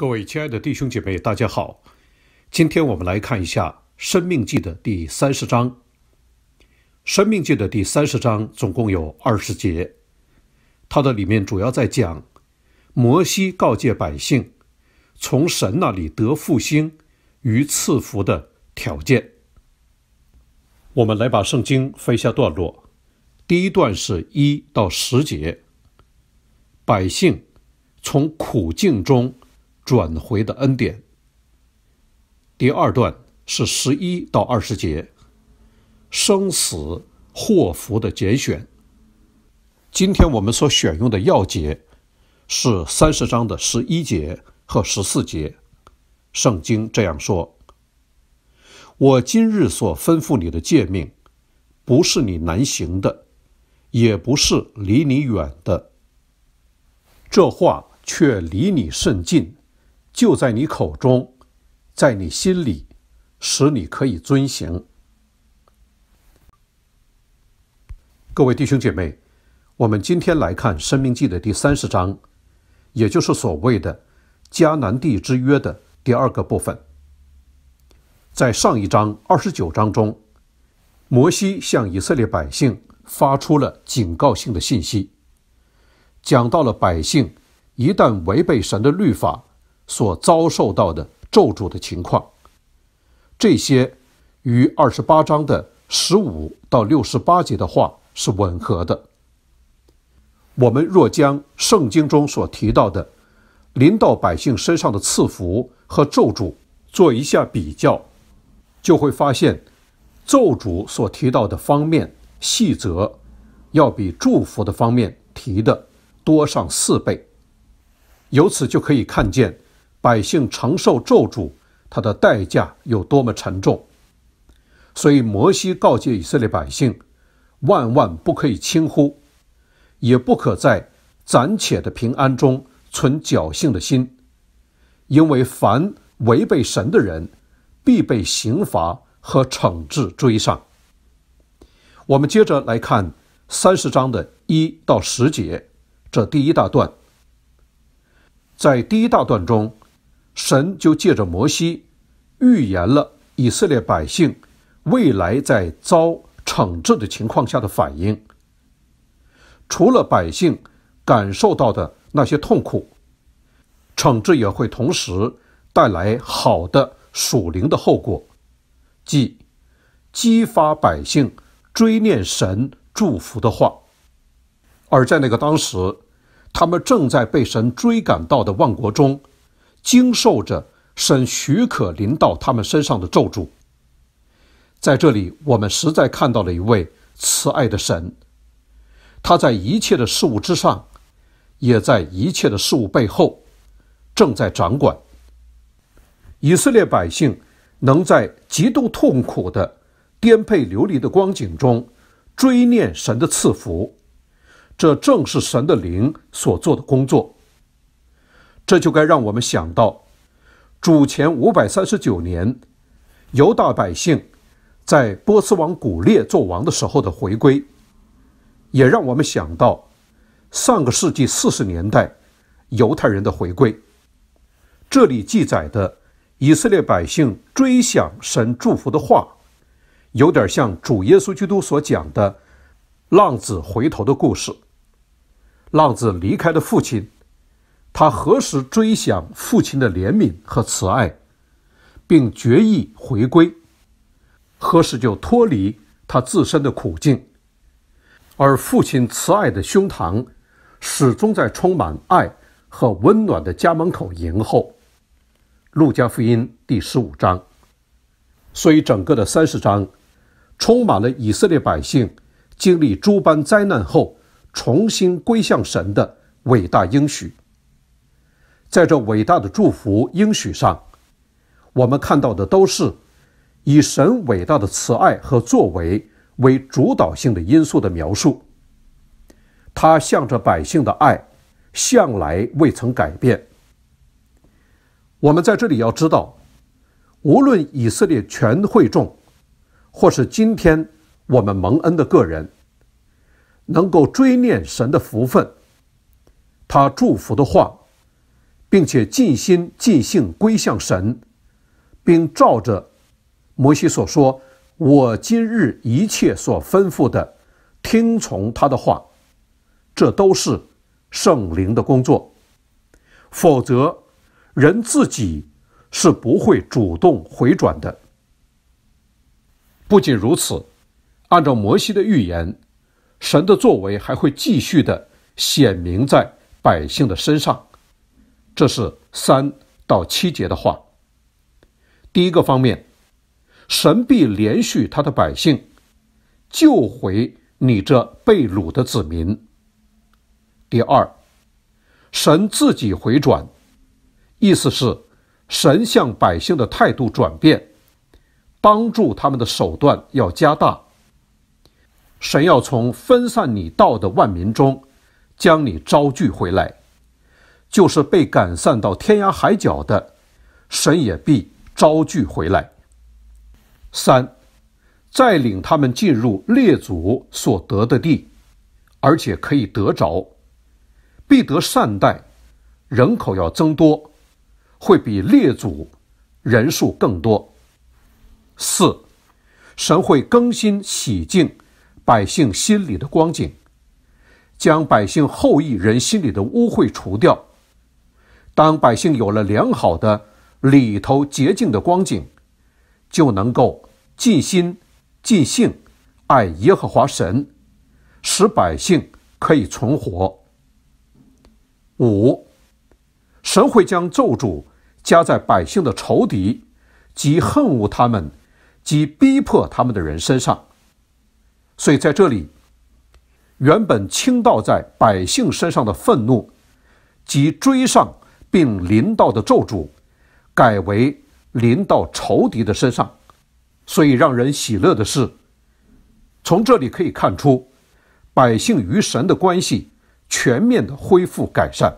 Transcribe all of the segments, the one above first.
各位亲爱的弟兄姐妹，大家好！今天我们来看一下《生命记》的第三十章。《生命记》的第三十章总共有二十节，它的里面主要在讲摩西告诫百姓从神那里得复兴与赐福的条件。我们来把圣经分下段落，第一段是一到十节，百姓从苦境中。转回的恩典。第二段是十一到二十节，生死祸福的拣选。今天我们所选用的要节是三十章的十一节和十四节。圣经这样说：“我今日所吩咐你的诫命，不是你难行的，也不是离你远的，这话却离你甚近。”就在你口中，在你心里，使你可以遵行。各位弟兄姐妹，我们今天来看《生命记》的第三十章，也就是所谓的“迦南地之约”的第二个部分。在上一章二十九章中，摩西向以色列百姓发出了警告性的信息，讲到了百姓一旦违背神的律法。所遭受到的咒诅的情况，这些与二十八章的十五到六十八节的话是吻合的。我们若将圣经中所提到的临到百姓身上的赐福和咒诅做一下比较，就会发现，咒诅所提到的方面细则要比祝福的方面提的多上四倍，由此就可以看见。百姓承受咒诅，他的代价有多么沉重。所以摩西告诫以色列百姓，万万不可以轻忽，也不可在暂且的平安中存侥幸的心，因为凡违背神的人，必被刑罚和惩治追上。我们接着来看三十章的一到十节，这第一大段，在第一大段中。神就借着摩西预言了以色列百姓未来在遭惩治的情况下的反应。除了百姓感受到的那些痛苦，惩治也会同时带来好的属灵的后果，即激发百姓追念神祝福的话。而在那个当时，他们正在被神追赶到的万国中。经受着神许可临到他们身上的咒诅，在这里，我们实在看到了一位慈爱的神，他在一切的事物之上，也在一切的事物背后，正在掌管。以色列百姓能在极度痛苦的、颠沛流离的光景中追念神的赐福，这正是神的灵所做的工作。这就该让我们想到，主前五百三十九年，犹大百姓在波斯王古列做王的时候的回归，也让我们想到上个世纪四十年代犹太人的回归。这里记载的以色列百姓追想神祝福的话，有点像主耶稣基督所讲的浪子回头的故事。浪子离开的父亲。他何时追想父亲的怜悯和慈爱，并决意回归？何时就脱离他自身的苦境？而父亲慈爱的胸膛，始终在充满爱和温暖的家门口迎候。《路加福音》第十五章。所以，整个的三十章，充满了以色列百姓经历诸般灾难后重新归向神的伟大应许。在这伟大的祝福应许上，我们看到的都是以神伟大的慈爱和作为为主导性的因素的描述。他向着百姓的爱，向来未曾改变。我们在这里要知道，无论以色列全会众，或是今天我们蒙恩的个人，能够追念神的福分，他祝福的话。并且尽心尽性归向神，并照着摩西所说，我今日一切所吩咐的，听从他的话。这都是圣灵的工作，否则人自己是不会主动回转的。不仅如此，按照摩西的预言，神的作为还会继续的显明在百姓的身上。这是三到七节的话。第一个方面，神必连续他的百姓，救回你这被掳的子民。第二，神自己回转，意思是神向百姓的态度转变，帮助他们的手段要加大。神要从分散你道的万民中，将你招聚回来。就是被赶散到天涯海角的，神也必招聚回来。三，带领他们进入列祖所得的地，而且可以得着，必得善待，人口要增多，会比列祖人数更多。四，神会更新洗净百姓心里的光景，将百姓后裔人心里的污秽除掉。当百姓有了良好的里头洁净的光景，就能够尽心尽性爱耶和华神，使百姓可以存活。五，神会将咒诅加在百姓的仇敌及恨恶他们及逼迫他们的人身上。所以在这里，原本倾倒在百姓身上的愤怒及追上。并临到的咒诅，改为临到仇敌的身上，所以让人喜乐的是，从这里可以看出，百姓与神的关系全面的恢复改善。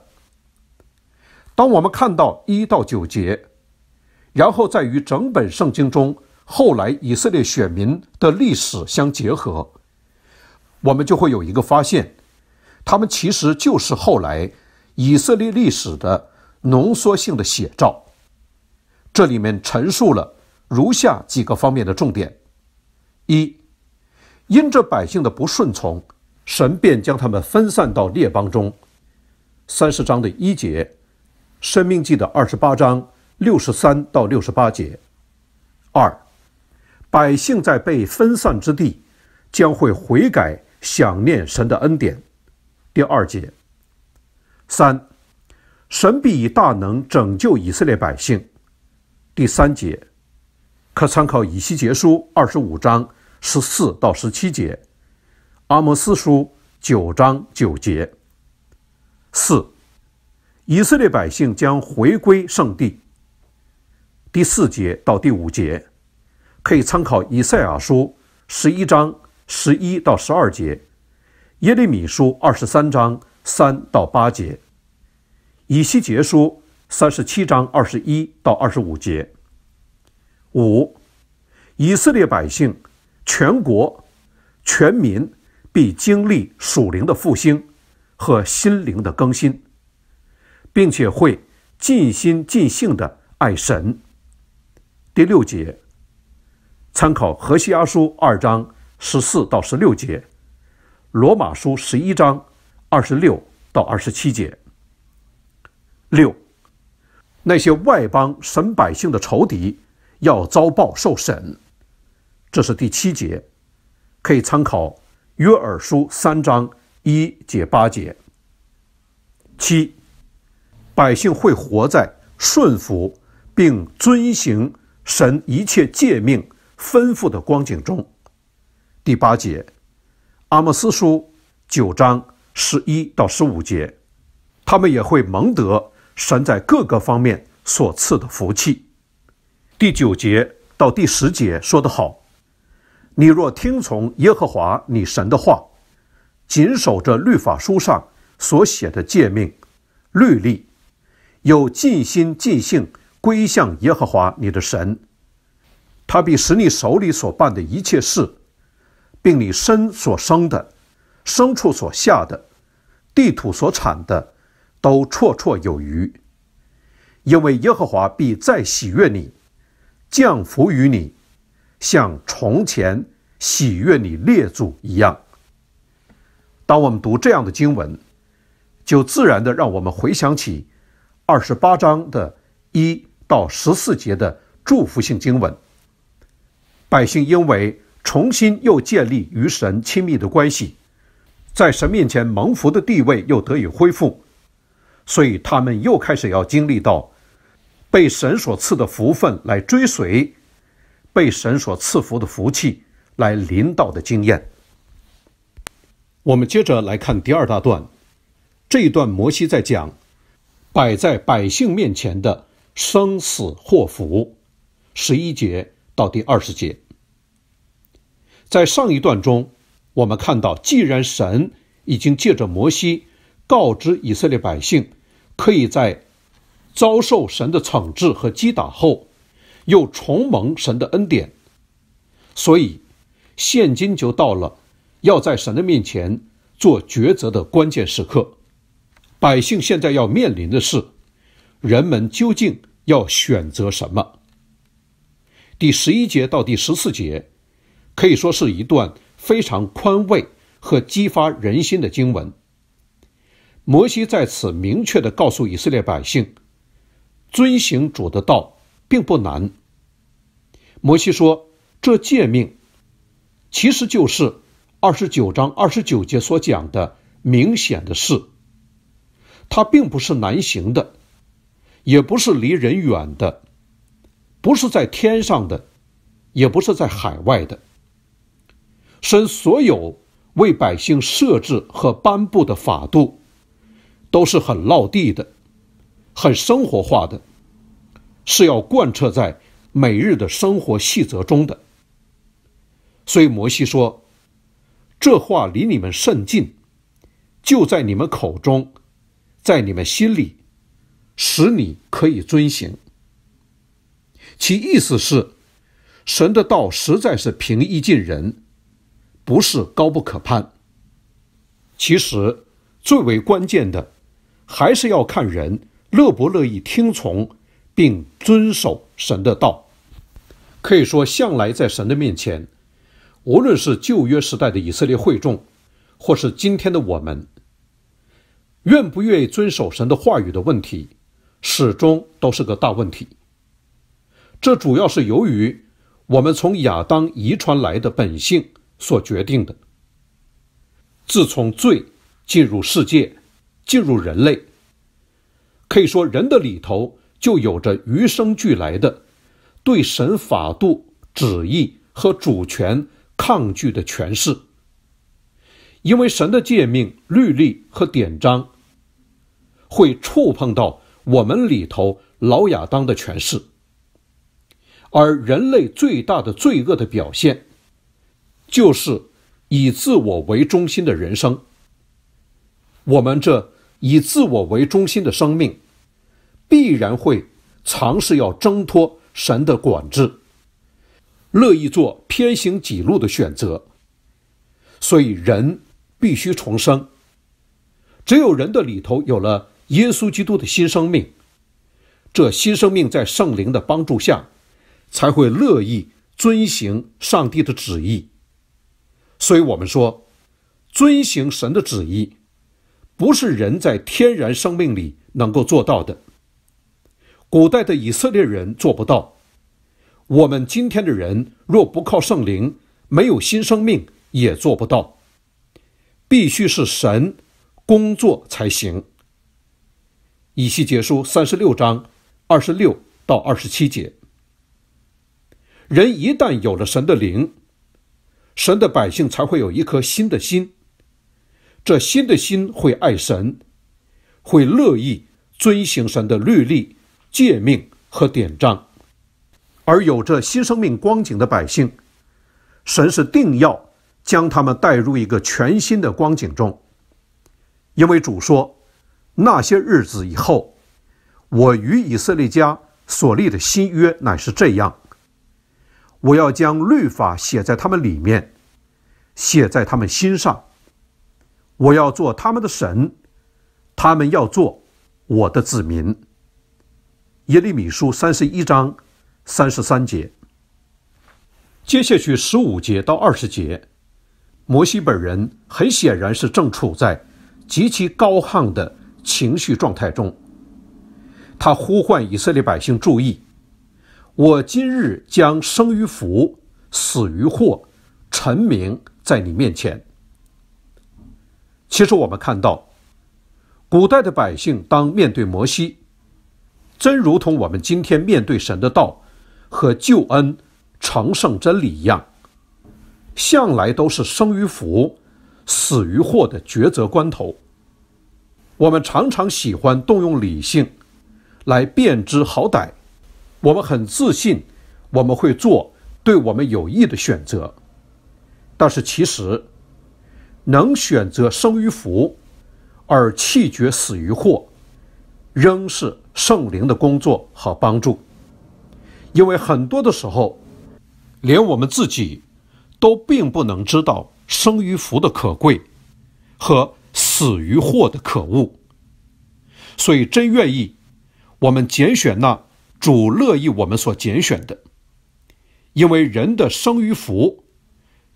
当我们看到一到九节，然后再与整本圣经中后来以色列选民的历史相结合，我们就会有一个发现，他们其实就是后来以色列历史的。浓缩性的写照，这里面陈述了如下几个方面的重点：一、因着百姓的不顺从，神便将他们分散到列邦中；三十章的一节，《申命记》的二十八章六十三到六十八节。二、百姓在被分散之地，将会悔改、想念神的恩典。第二节。三。神必以大能拯救以色列百姓。第三节，可参考以西结书二十五章十四到十七节，阿摩斯书九章九节。四，以色列百姓将回归圣地。第四节到第五节，可以参考以赛亚书十一章十一到十二节，耶利米书二十三章三到八节。以西结书三十七章二十一到二十五节。五，以色列百姓、全国、全民必经历属灵的复兴和心灵的更新，并且会尽心尽性的爱神。第六节，参考何西阿书二章十四到十六节，罗马书十一章二十六到二十七节。六，那些外邦神百姓的仇敌要遭报受审，这是第七节，可以参考约珥书三章一节八节。七，百姓会活在顺服并遵行神一切诫命吩咐的光景中，第八节，阿莫斯书九章十一到十五节，他们也会蒙得。神在各个方面所赐的福气，第九节到第十节说得好：你若听从耶和华你神的话，谨守着律法书上所写的诫命、律例，有尽心尽性归向耶和华你的神，他必使你手里所办的一切事，并你身所生的、牲畜所下的、地土所产的。都绰绰有余，因为耶和华必再喜悦你，降福于你，像从前喜悦你列祖一样。当我们读这样的经文，就自然的让我们回想起二十八章的一到十四节的祝福性经文。百姓因为重新又建立与神亲密的关系，在神面前蒙福的地位又得以恢复。所以他们又开始要经历到被神所赐的福分来追随，被神所赐福的福气来领导的经验。我们接着来看第二大段，这一段摩西在讲摆在百姓面前的生死祸福，十一节到第二十节。在上一段中，我们看到既然神已经借着摩西。告知以色列百姓，可以在遭受神的惩治和击打后，又重蒙神的恩典。所以，现今就到了要在神的面前做抉择的关键时刻。百姓现在要面临的是，人们究竟要选择什么？第十一节到第十四节，可以说是一段非常宽慰和激发人心的经文。摩西在此明确的告诉以色列百姓，遵行主的道并不难。摩西说：“这诫命，其实就是二十九章二十九节所讲的明显的事，它并不是难行的，也不是离人远的，不是在天上的，也不是在海外的。神所有为百姓设置和颁布的法度。”都是很落地的、很生活化的，是要贯彻在每日的生活细则中的。所以摩西说：“这话离你们甚近，就在你们口中，在你们心里，使你可以遵行。”其意思是，神的道实在是平易近人，不是高不可攀。其实最为关键的。还是要看人乐不乐意听从并遵守神的道。可以说，向来在神的面前，无论是旧约时代的以色列会众，或是今天的我们，愿不愿意遵守神的话语的问题，始终都是个大问题。这主要是由于我们从亚当遗传来的本性所决定的。自从罪进入世界。进入人类，可以说人的里头就有着与生俱来的对神法度、旨意和主权抗拒的权势，因为神的诫命、律例和典章会触碰到我们里头老亚当的权势，而人类最大的罪恶的表现就是以自我为中心的人生。我们这以自我为中心的生命，必然会尝试要挣脱神的管制，乐意做偏行己路的选择。所以人必须重生。只有人的里头有了耶稣基督的新生命，这新生命在圣灵的帮助下，才会乐意遵行上帝的旨意。所以我们说，遵行神的旨意。不是人在天然生命里能够做到的。古代的以色列人做不到，我们今天的人若不靠圣灵，没有新生命也做不到。必须是神工作才行。以西结书三十六章二十六到二十七节，人一旦有了神的灵，神的百姓才会有一颗新的心。这新的心会爱神，会乐意遵行神的律例、诫命和典章，而有着新生命光景的百姓，神是定要将他们带入一个全新的光景中，因为主说：“那些日子以后，我与以色列家所立的新约乃是这样，我要将律法写在他们里面，写在他们心上。”我要做他们的神，他们要做我的子民。耶利米书三十一章三十三节，接下去十五节到二十节，摩西本人很显然是正处在极其高亢的情绪状态中，他呼唤以色列百姓注意：“我今日将生于福，死于祸，臣民在你面前。”其实我们看到，古代的百姓当面对摩西，真如同我们今天面对神的道和救恩、成胜真理一样，向来都是生于福、死于祸的抉择关头。我们常常喜欢动用理性来辨知好歹，我们很自信，我们会做对我们有益的选择，但是其实。能选择生于福，而弃绝死于祸，仍是圣灵的工作和帮助。因为很多的时候，连我们自己都并不能知道生于福的可贵和死于祸的可恶。所以，真愿意我们拣选那主乐意我们所拣选的，因为人的生于福，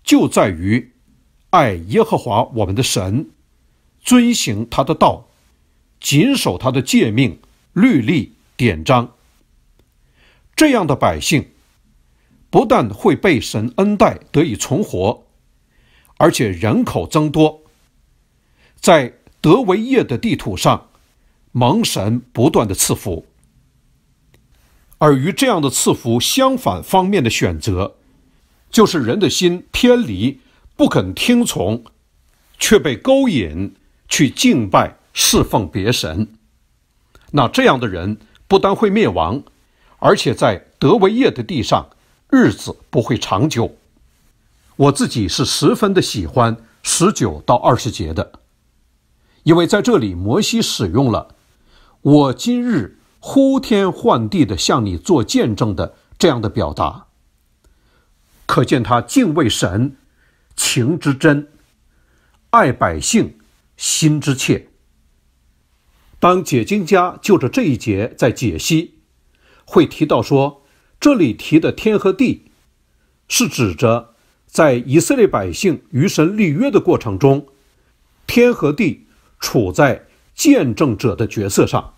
就在于。爱耶和华我们的神，遵行他的道，谨守他的诫命、律例、典章。这样的百姓，不但会被神恩待得以存活，而且人口增多。在德维业的地图上，蒙神不断的赐福。而与这样的赐福相反方面的选择，就是人的心偏离。不肯听从，却被勾引去敬拜侍奉别神。那这样的人不单会灭亡，而且在德为业的地上日子不会长久。我自己是十分的喜欢十九到二十节的，因为在这里摩西使用了“我今日呼天唤地的向你做见证”的这样的表达，可见他敬畏神。情之真爱百姓心之切。当解经家就着这一节在解析，会提到说，这里提的天和地，是指着在以色列百姓与神立约的过程中，天和地处在见证者的角色上。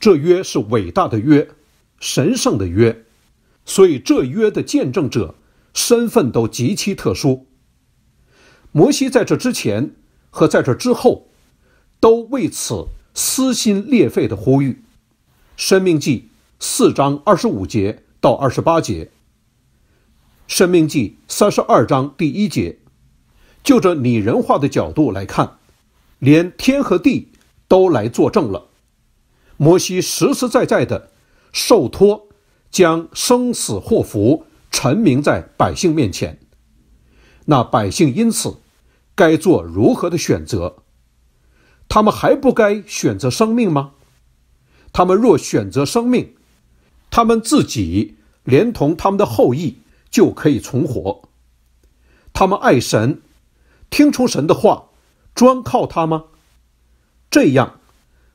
这约是伟大的约，神圣的约，所以这约的见证者身份都极其特殊。摩西在这之前和在这之后，都为此撕心裂肺的呼吁，《生命记》四章二十五节到二十八节，《生命记》三十二章第一节，就这拟人化的角度来看，连天和地都来作证了。摩西实实在在的受托，将生死祸福陈明在百姓面前，那百姓因此。该做如何的选择？他们还不该选择生命吗？他们若选择生命，他们自己连同他们的后裔就可以存活。他们爱神，听从神的话，专靠他吗？这样，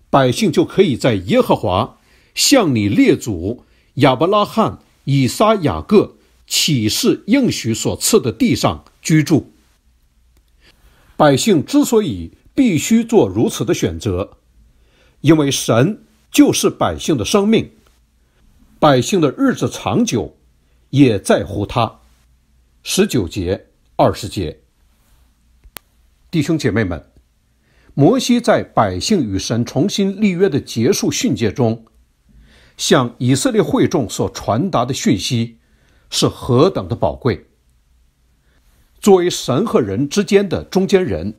百姓就可以在耶和华向你列祖亚伯拉罕、以撒、雅各启示应许所赐的地上居住。百姓之所以必须做如此的选择，因为神就是百姓的生命，百姓的日子长久也在乎他。十九节、二十节，弟兄姐妹们，摩西在百姓与神重新立约的结束训诫中，向以色列会众所传达的讯息是何等的宝贵！作为神和人之间的中间人，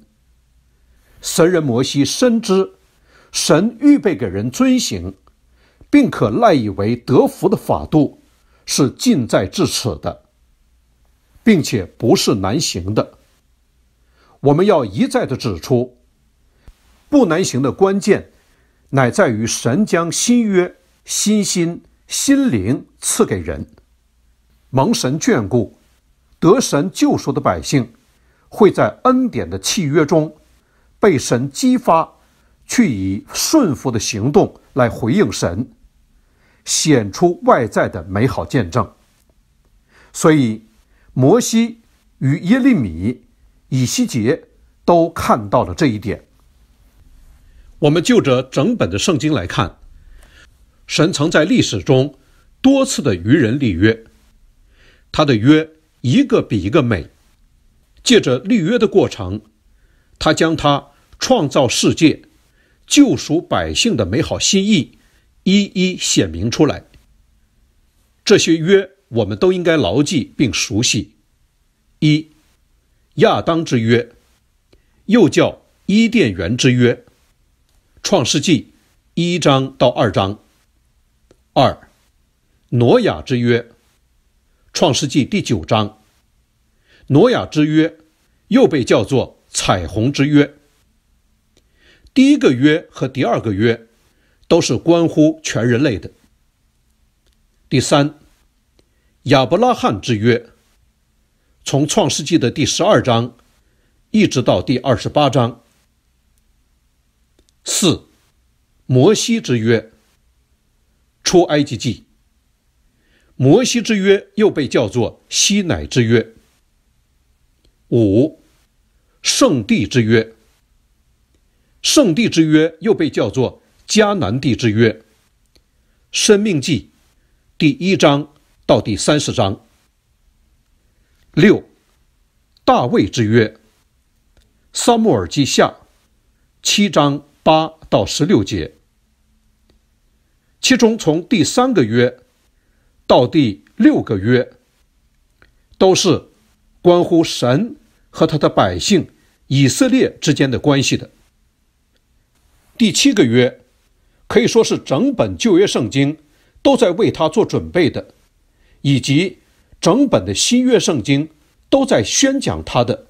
神人摩西深知，神预备给人遵行，并可赖以为得福的法度是近在咫尺的，并且不是难行的。我们要一再的指出，不难行的关键，乃在于神将新约、新心、心灵赐给人，蒙神眷顾。得神救赎的百姓，会在恩典的契约中，被神激发，去以顺服的行动来回应神，显出外在的美好见证。所以，摩西、与耶利米、以西结都看到了这一点。我们就着整本的圣经来看，神曾在历史中多次的与人立约，他的约。一个比一个美。借着立约的过程，他将他创造世界、救赎百姓的美好心意一一显明出来。这些约我们都应该牢记并熟悉。一、亚当之约，又叫伊甸园之约，《创世纪》一章到二章。二、挪亚之约。创世纪第九章，挪亚之约又被叫做彩虹之约。第一个约和第二个约都是关乎全人类的。第三，亚伯拉罕之约，从创世纪的第十二章一直到第二十八章。四，摩西之约。出埃及记。摩西之约又被叫做西乃之约。五、圣地之约，圣地之约又被叫做迦南地之约，《生命记》第一章到第三十章。六、大卫之约，《撒母耳记下》七章八到十六节，其中从第三个约。到第六个月都是关乎神和他的百姓以色列之间的关系的。第七个月可以说是整本旧约圣经都在为他做准备的，以及整本的新约圣经都在宣讲他的，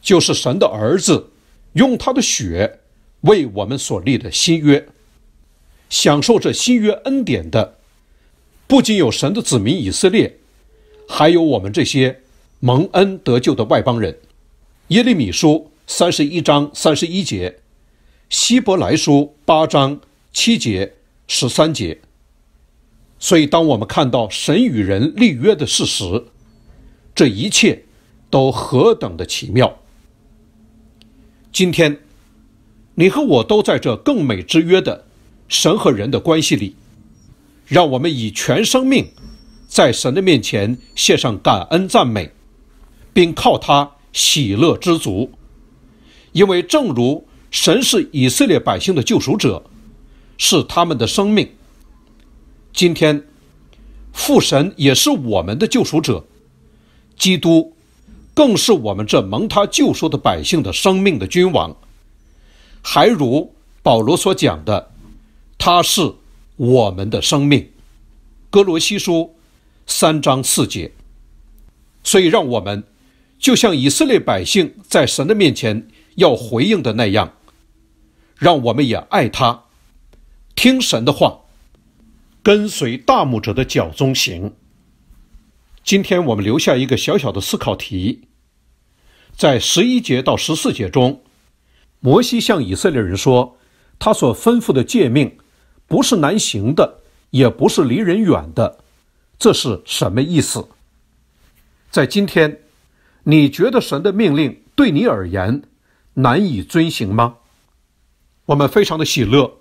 就是神的儿子用他的血为我们所立的新约，享受这新约恩典的。不仅有神的子民以色列，还有我们这些蒙恩得救的外邦人。耶利米书三十一章三十一节，希伯来书八章七节十三节。所以，当我们看到神与人立约的事实，这一切都何等的奇妙！今天，你和我都在这更美之约的神和人的关系里。让我们以全生命，在神的面前献上感恩赞美，并靠他喜乐知足，因为正如神是以色列百姓的救赎者，是他们的生命。今天，父神也是我们的救赎者，基督更是我们这蒙他救赎的百姓的生命的君王。还如保罗所讲的，他是。我们的生命，《哥罗西书》三章四节。所以，让我们就像以色列百姓在神的面前要回应的那样，让我们也爱他，听神的话，跟随大牧者的脚中行。今天我们留下一个小小的思考题：在十一节到十四节中，摩西向以色列人说他所吩咐的诫命。不是难行的，也不是离人远的，这是什么意思？在今天，你觉得神的命令对你而言难以遵行吗？我们非常的喜乐，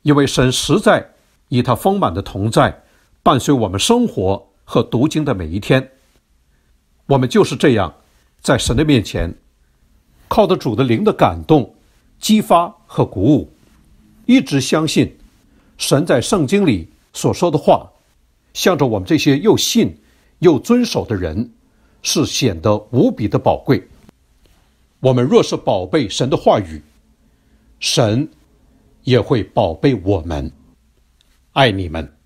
因为神实在以他丰满的同在伴随我们生活和读经的每一天。我们就是这样，在神的面前，靠着主的灵的感动、激发和鼓舞，一直相信。神在圣经里所说的话，向着我们这些又信又遵守的人，是显得无比的宝贵。我们若是宝贝神的话语，神也会宝贝我们，爱你们。